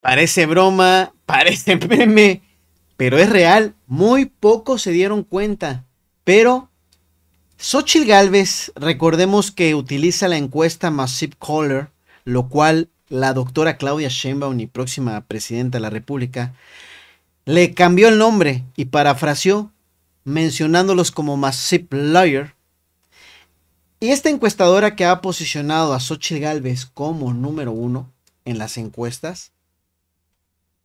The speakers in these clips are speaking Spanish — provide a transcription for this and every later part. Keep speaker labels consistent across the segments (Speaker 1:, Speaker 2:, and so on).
Speaker 1: Parece broma, parece meme, pero es real. Muy pocos se dieron cuenta. Pero Xochitl Galvez, recordemos que utiliza la encuesta Massive Caller, lo cual la doctora Claudia Sheinbaum y próxima presidenta de la República le cambió el nombre y parafraseó mencionándolos como Massive Lawyer. Y esta encuestadora que ha posicionado a Xochitl Galvez como número uno en las encuestas,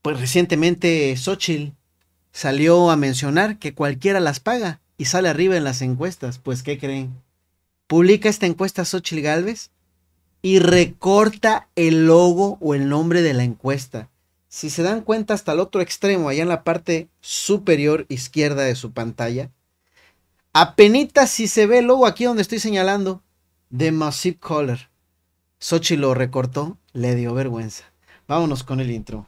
Speaker 1: pues recientemente Xochitl salió a mencionar que cualquiera las paga y sale arriba en las encuestas. Pues, ¿qué creen? Publica esta encuesta Xochitl Galvez y recorta el logo o el nombre de la encuesta. Si se dan cuenta hasta el otro extremo, allá en la parte superior izquierda de su pantalla, apenas si se ve el logo aquí donde estoy señalando, de Massive Color. Xochitl lo recortó, le dio vergüenza. Vámonos con el intro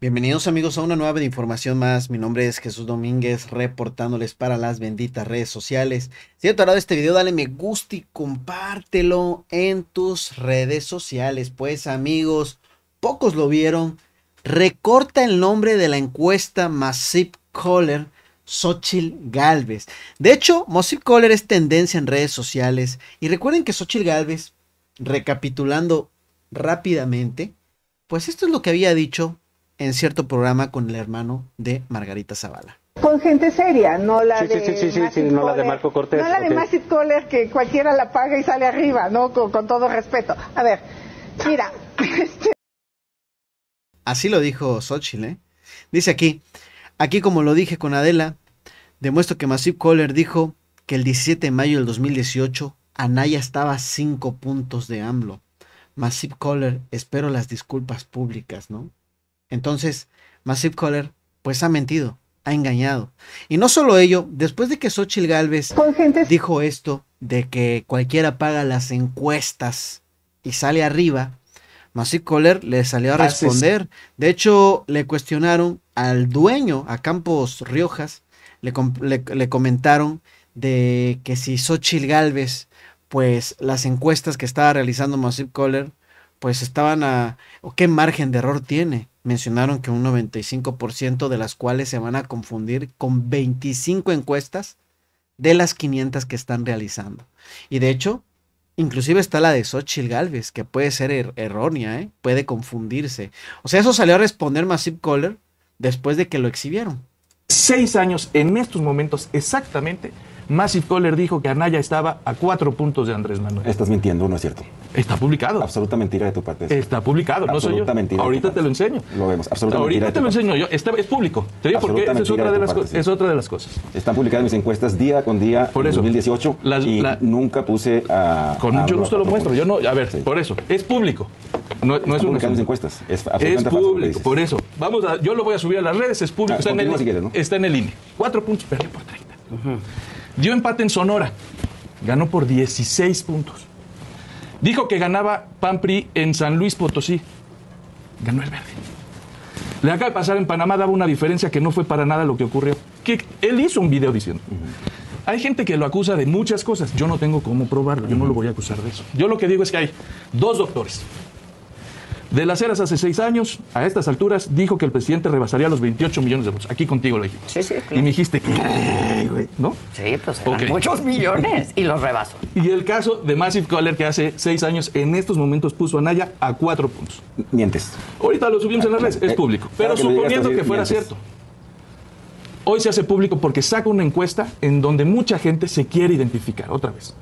Speaker 1: Bienvenidos amigos a una nueva de información más. Mi nombre es Jesús Domínguez, reportándoles para las benditas redes sociales. Si te ha gustado este video, dale me gusta y compártelo en tus redes sociales. Pues amigos, pocos lo vieron. Recorta el nombre de la encuesta Massive Caller Xochitl Galvez. De hecho, Massive Caller es tendencia en redes sociales. Y recuerden que Xochitl Galvez, recapitulando rápidamente, pues esto es lo que había dicho en cierto programa con el hermano de Margarita Zavala. Con
Speaker 2: gente seria, no la de
Speaker 1: Marco Cortés. No la de Massive
Speaker 2: Kohler que cualquiera la paga y sale arriba, ¿no? Con, todo respeto. A ver, mira. Este,
Speaker 1: Así lo dijo Xochitl, ¿eh? Dice aquí, aquí como lo dije con Adela, demuestro que Massive Kohler dijo que el 17 de mayo del 2018 Anaya estaba a cinco puntos de AMLO. Massive Caller, espero las disculpas públicas, ¿no? Entonces, Massive Caller, pues ha mentido, ha engañado. Y no solo ello, después de que Xochitl Galvez dijo esto de que cualquiera paga las encuestas y sale arriba, Massive Caller le salió a responder. De hecho, le cuestionaron al dueño, a Campos Riojas, le, comentaron de que si Xochitl Galvez, pues las encuestas que estaba realizando Massive Caller, pues estaban a... ¿o ¿Qué margen de error tiene? mencionaron que un 95% de las cuales se van a confundir con 25 encuestas de las 500 que están realizando. Y de hecho, inclusive está la de Xochitl Galvez, que puede ser er-, errónea, ¿eh? puede confundirse. O sea, eso salió a responder Massive Caller después de que lo exhibieron. Seis años
Speaker 2: en estos momentos exactamente Massive Kohler dijo que Anaya estaba a cuatro puntos de Andrés Manuel. Estás mintiendo, no es cierto. Está publicado. Absoluta mentira de tu parte. Está publicado, no soy yo. Mentira Ahorita te lo enseño. Lo vemos, Absolutamente. Ahorita te lo enseño yo. es público. Te digo porque es otra, de, las cosas. Están publicadas mis encuestas día con día por eso, 2018 y nunca puse a... Con mucho gusto lo muestro. Yo no, a ver, por eso. Es público. No, es una de mis encuestas. Es, es público, por eso. Vamos a, yo lo voy a subir a las redes, es público. Ah, está, en el, INE. Cuatro puntos, perdí por 30. Ajá. Dio empate en Sonora. Ganó por 16 puntos. Dijo que ganaba PAMPRI en San Luis Potosí. Ganó el verde. Le acaba de pasar en Panamá, daba una diferencia que no fue para nada lo que ocurrió. Que él hizo un video diciendo. Hay gente que lo acusa de muchas cosas. Yo no tengo cómo probarlo. Yo no lo voy a acusar de eso. Yo lo que digo es que hay dos doctores. De las eras hace seis años, a estas alturas, dijo que el presidente rebasaría los 28 millones de votos. Aquí contigo lo dije. Sí, sí. Claro. Y me dijiste, que... Sí, pues muchos millones y los rebasó. Y el caso de Massive Caller, que hace seis años, en estos momentos puso a Naya a cuatro puntos. Mientes. Ahorita lo subimos en las redes, es eh, público. Eh, Pero suponiendo que, fuera cierto. Hoy se hace público porque saca una encuesta en donde mucha gente se quiere identificar, otra vez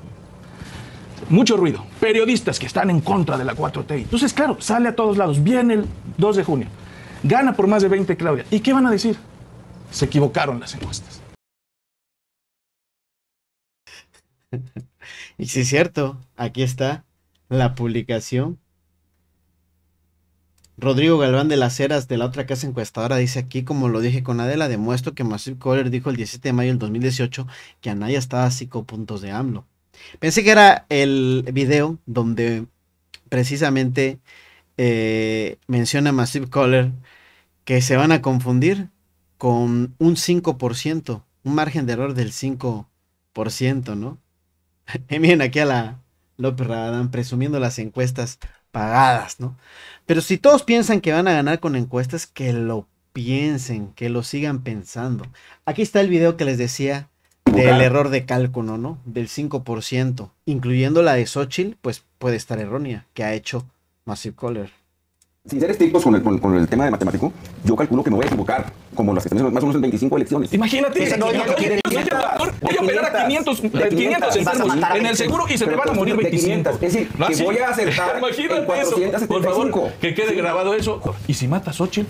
Speaker 2: mucho ruido, periodistas que están en contra de la 4T. Entonces, claro, sale a todos lados, viene el 2 de junio, gana por más de 20 Claudia. ¿Y qué van a decir? Se equivocaron las encuestas.
Speaker 1: Y si es cierto, aquí está la publicación. Rodrigo Galván de las Heras de la otra casa encuestadora dice aquí, como lo dije con Adela, demuestro que Massive Kohler dijo el 17 de mayo del 2018 que Anaya estaba a 5 puntos de AMLO. Pensé que era el video donde precisamente eh, menciona Massive Color que se van a confundir con un 5%, un margen de error del 5%, ¿no? y miren aquí a la López Rabadán presumiendo las encuestas pagadas, ¿no? Pero si todos piensan que van a ganar con encuestas, que lo piensen, que lo sigan pensando. Aquí está el video que les decía del error de cálculo, ¿no? Del 5%, incluyendo la de Xochitl, pues puede estar errónea, que ha hecho Massive Caller. Sin ser estrictos
Speaker 2: con el, con, el tema de matemático, yo calculo que me voy a equivocar, como las que tenemos más o menos en 25 elecciones. Imagínate, voy a operar a 500, 500, en el seguro y se me van a morir 25. Es decir, que voy a acertar Imagínate por favor, que quede grabado eso. ¿Y si matas Xochitl?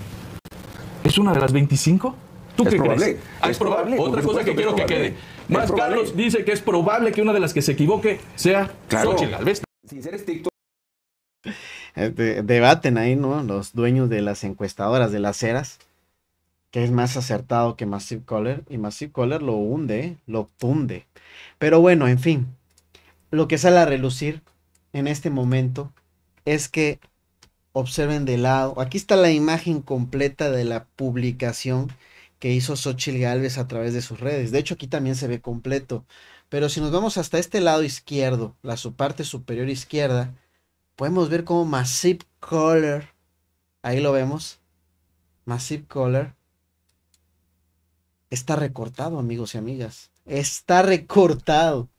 Speaker 2: ¿Es una de las 25? Ah, es probable. es probable. Otra cosa que quiero que, quede. Más Carlos dice que es probable que una de las que se equivoque sea claro. Xochitl Galvez. Sin ser
Speaker 1: Este, debaten ahí, ¿no? Los dueños de las encuestadoras, de las eras, que es más acertado que Massive Caller, y Massive Caller lo hunde, lo tunde. Pero bueno, en fin, lo que sale a relucir en este momento es que observen de lado, aquí está la imagen completa de la publicación que hizo Xochitl Galvez a través de sus redes. De hecho, aquí también se ve completo. Pero si nos vamos hasta este lado izquierdo, la su parte superior izquierda, podemos ver como Massive Color, ahí lo vemos, Massive Color, está recortado, amigos y amigas. Está recortado.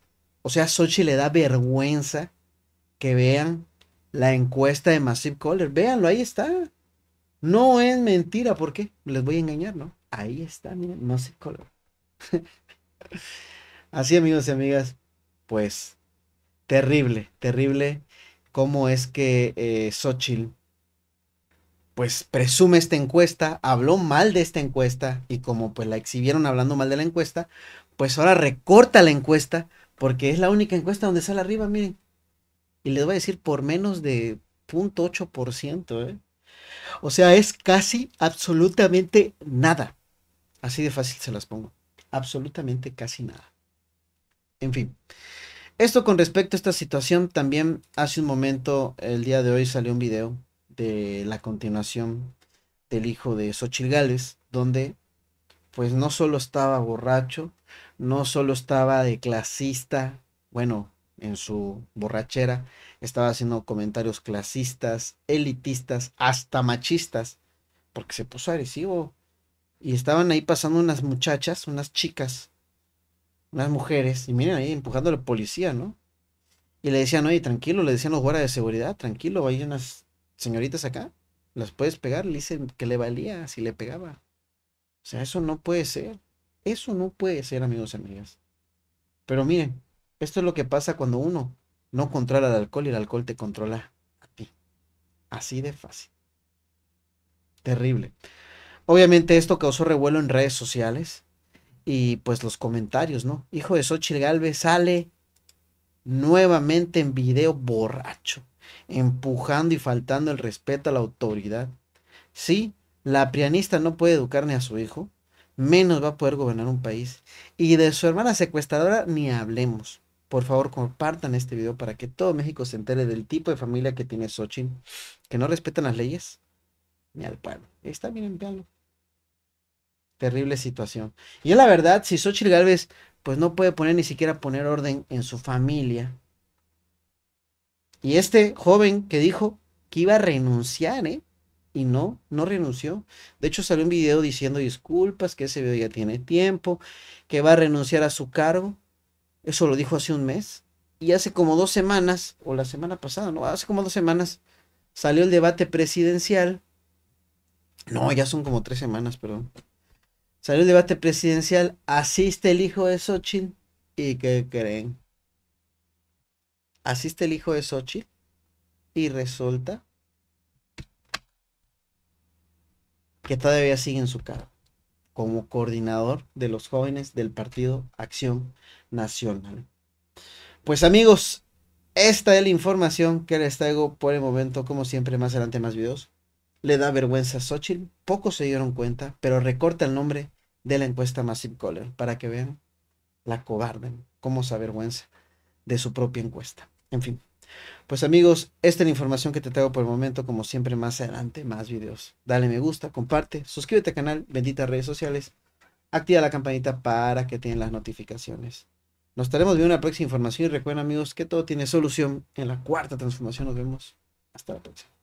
Speaker 1: O sea, Sochi le da vergüenza que vean la encuesta de Massive Color. Véanlo, ahí está. No es mentira, ¿por qué? Les voy a engañar, ¿no? Ahí está, miren, no color. Así, amigos y amigas, pues terrible, terrible cómo es que eh, Xochitl pues presume esta encuesta, habló mal de esta encuesta y como pues la exhibieron hablando mal de la encuesta, pues ahora recorta la encuesta porque es la única encuesta donde sale arriba, miren. Y les voy a decir por menos de 0.8%, ¿eh? O sea, es casi absolutamente nada. Así de fácil se las pongo. Absolutamente casi nada. En fin. Esto con respecto a esta situación, también hace un momento, el día de hoy, salió un video de la continuación del hijo de Xochitl donde pues no solo estaba borracho, no solo estaba de clasista, bueno, en su borrachera, estaba haciendo comentarios clasistas, elitistas, hasta machistas, porque se puso agresivo. Y estaban ahí pasando unas muchachas, unas chicas, unas mujeres, y miren ahí empujando al policía, ¿no? Y le decían, oye, tranquilo, le decían los guardas de seguridad, tranquilo, hay unas señoritas acá, las puedes pegar, le dicen que le valía si le pegaba. O sea, eso no puede ser. Eso no puede ser, amigos y amigas. Pero miren, esto es lo que pasa cuando uno no controla el alcohol y el alcohol te controla a ti. Así de fácil. Terrible. Obviamente esto causó revuelo en redes sociales y pues los comentarios, ¿no? Hijo de Xochitl Galvez sale nuevamente en video borracho, empujando y faltando el respeto a la autoridad. Sí, la pianista no puede educar ni a su hijo, menos va a poder gobernar un país. Y de su hermana secuestradora ni hablemos. Por favor, compartan este video para que todo México se entere del tipo de familia que tiene Xochitl, que no respetan las leyes ni al pueblo. Ahí está, miren, miren. Terrible situación. Y la verdad, si Xochitl Galvez pues no puede poner ni siquiera poner orden en su familia. Y este joven que dijo que iba a renunciar, ¿eh? Y no, no renunció. De hecho, salió un video diciendo disculpas, que ese video ya tiene tiempo, que va a renunciar a su cargo. Eso lo dijo hace un mes. Y hace como dos semanas, o la semana pasada, ¿no? Hace como dos semanas salió el debate presidencial. No, ya son como tres semanas, perdón. Salió el debate presidencial, asiste el hijo de Xochitl. ¿Y qué creen? Asiste el hijo de Xochitl y resulta que todavía sigue en su cargo como coordinador de los jóvenes del Partido Acción Nacional. Pues amigos, esta es la información que les traigo por el momento, como siempre, más adelante más videos. Le da vergüenza a Xochitl, pocos se dieron cuenta, pero recorta el nombre de la encuesta Massive Caller para que vean la cobarde, cómo se avergüenza de su propia encuesta. En fin. Pues amigos, esta es la información que te traigo por el momento, como siempre más adelante, más videos. Dale me gusta, comparte, suscríbete al canal, bendita redes sociales, activa la campanita para que tengan las notificaciones. Nos estaremos viendo en la próxima información y recuerden amigos que todo tiene solución en la cuarta transformación. Nos vemos. Hasta la próxima.